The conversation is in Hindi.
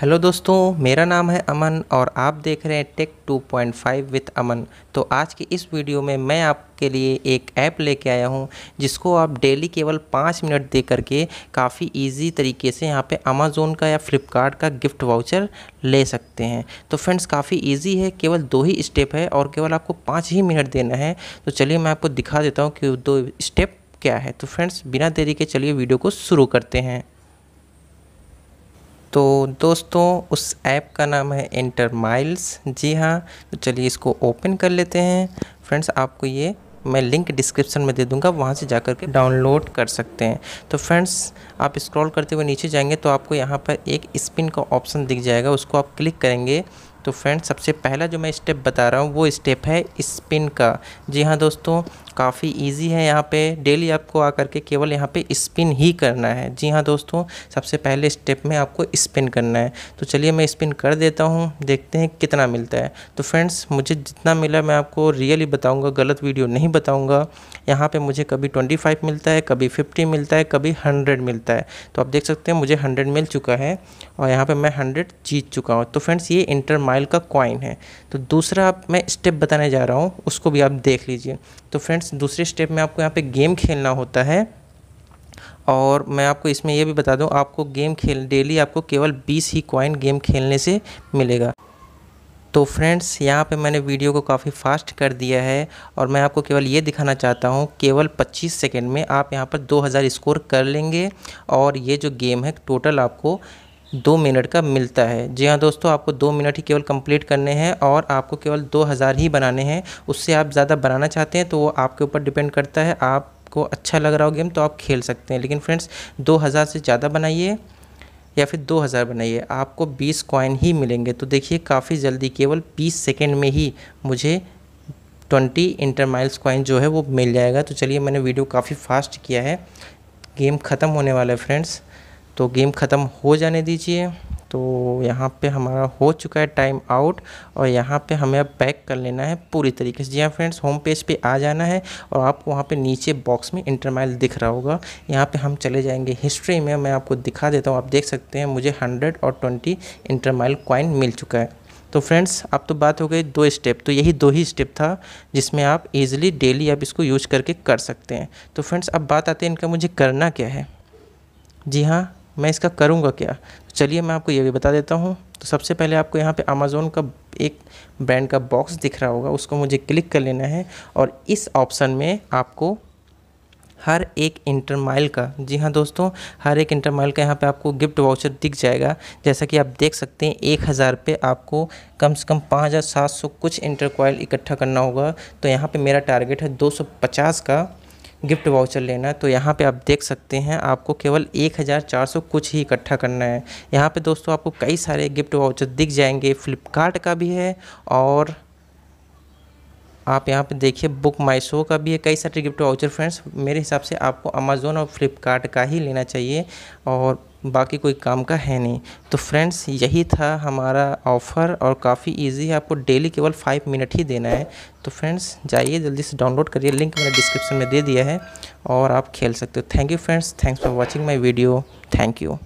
हेलो दोस्तों मेरा नाम है अमन और आप देख रहे हैं टेक 2.5 विथ अमन तो आज की इस वीडियो में मैं आपके लिए एक ऐप लेके आया हूं जिसको आप डेली केवल पाँच मिनट दे करके काफ़ी इजी तरीके से यहां पे अमेज़ोन का या फ्लिपकार्ट का गिफ्ट वाउचर ले सकते हैं तो फ्रेंड्स काफ़ी इजी है केवल दो ही स्टेप है और केवल आपको पाँच ही मिनट देना है तो चलिए मैं आपको दिखा देता हूँ कि दो स्टेप क्या है तो फ्रेंड्स बिना देरी के चलिए वीडियो को शुरू करते हैं तो दोस्तों उस ऐप का नाम है इंटर माइल्स जी हाँ तो चलिए इसको ओपन कर लेते हैं फ्रेंड्स आपको ये मैं लिंक डिस्क्रिप्शन में दे दूंगा वहाँ से जा के डाउनलोड कर सकते हैं तो फ्रेंड्स आप स्क्रॉल करते हुए नीचे जाएंगे तो आपको यहाँ पर एक स्पिन का ऑप्शन दिख जाएगा उसको आप क्लिक करेंगे तो फ्रेंड्स सबसे पहला जो मैं स्टेप बता रहा हूँ वो स्टेप है स्पिन का जी हाँ दोस्तों काफ़ी इजी है यहाँ पे डेली आपको आकर के केवल यहाँ पे स्पिन ही करना है जी हाँ दोस्तों सबसे पहले स्टेप में आपको स्पिन करना है तो चलिए मैं स्पिन कर देता हूँ देखते हैं कितना मिलता है तो फ्रेंड्स मुझे जितना मिला मैं आपको रियली बताऊँगा गलत वीडियो नहीं बताऊँगा यहाँ पर मुझे कभी ट्वेंटी मिलता है कभी फिफ्टी मिलता है कभी हंड्रेड मिलता है तो आप देख सकते हैं मुझे हंड्रेड मिल चुका है और यहाँ पर मैं हंड्रेड जीत चुका हूँ तो फ्रेंड्स ये इंटर ऑयल का कॉइन है तो दूसरा मैं स्टेप बताने जा रहा हूँ उसको भी आप देख लीजिए तो फ्रेंड्स दूसरे स्टेप में आपको यहाँ पे गेम खेलना होता है और मैं आपको इसमें यह भी बता दूँ आपको गेम खेल डेली आपको केवल बीस ही कॉइन गेम खेलने से मिलेगा तो फ्रेंड्स यहाँ पे मैंने वीडियो को काफ़ी फास्ट कर दिया है और मैं आपको केवल ये दिखाना चाहता हूँ केवल 25 सेकंड में आप यहाँ पर 2000 स्कोर कर लेंगे और ये जो गेम है टोटल आपको दो मिनट का मिलता है जी हाँ दोस्तों आपको दो मिनट ही केवल कंप्लीट करने हैं और आपको केवल दो हज़ार ही बनाने हैं उससे आप ज़्यादा बनाना चाहते हैं तो वो आपके ऊपर डिपेंड करता है आपको अच्छा लग रहा हो गेम तो आप खेल सकते हैं लेकिन फ्रेंड्स दो हज़ार से ज़्यादा बनाइए या फिर दो हज़ार बनाइए आपको बीस कॉइन ही मिलेंगे तो देखिए काफ़ी जल्दी केवल बीस सेकेंड में ही मुझे ट्वेंटी इंटर माइल्स कॉइन जो है वो मिल जाएगा तो चलिए मैंने वीडियो काफ़ी फास्ट किया है गेम ख़त्म होने वाला है फ्रेंड्स तो गेम ख़त्म हो जाने दीजिए तो यहाँ पे हमारा हो चुका है टाइम आउट और यहाँ पे हमें अब पैक कर लेना है पूरी तरीके से जी हाँ फ्रेंड्स होम पेज पे आ जाना है और आपको वहाँ पे नीचे बॉक्स में इंटरमाइल दिख रहा होगा यहाँ पे हम चले जाएंगे हिस्ट्री में मैं आपको दिखा देता हूँ आप देख सकते हैं मुझे हंड्रेड और ट्वेंटी इंटरमाइल कॉइन मिल चुका है तो फ्रेंड्स अब तो बात हो गई दो स्टेप तो यही दो ही स्टेप था जिसमें आप इजिली डेली आप इसको यूज करके कर सकते हैं तो फ्रेंड्स अब बात आते हैं इनका मुझे करना क्या है जी हाँ मैं इसका करूँगा क्या चलिए मैं आपको ये भी बता देता हूँ तो सबसे पहले आपको यहाँ पे अमेज़ोन का एक ब्रांड का बॉक्स दिख रहा होगा उसको मुझे क्लिक कर लेना है और इस ऑप्शन में आपको हर एक इंटर माइल का जी हाँ दोस्तों हर एक इंटर माइल का यहाँ पे आपको गिफ्ट वाउचर दिख जाएगा जैसा कि आप देख सकते हैं एक हज़ार पर आपको कम से कम पाँच हज़ार सात सौ कुछ इंटर कॉयल इकट्ठा करना होगा तो यहाँ पे मेरा टारगेट है दो सौ पचास का गिफ्ट वाउचर लेना है तो यहाँ पे आप देख सकते हैं आपको केवल एक हज़ार चार सौ कुछ ही इकट्ठा करना है यहाँ पे दोस्तों आपको कई सारे गिफ्ट वाउचर दिख जाएंगे फ्लिपकार्ट का भी है और आप यहाँ पे देखिए बुक माई शो का भी है कई सारे गिफ्ट वाउचर फ्रेंड्स मेरे हिसाब से आपको अमेज़ोन और फ्लिपकार्ट का ही लेना चाहिए और बाकी कोई काम का है नहीं तो फ्रेंड्स यही था हमारा ऑफ़र और काफ़ी इजी है आपको डेली केवल फाइव मिनट ही देना है तो फ्रेंड्स जाइए जल्दी से डाउनलोड करिए लिंक मैंने डिस्क्रिप्शन में दे दिया है और आप खेल सकते हो thank you friends thanks for watching my video thank you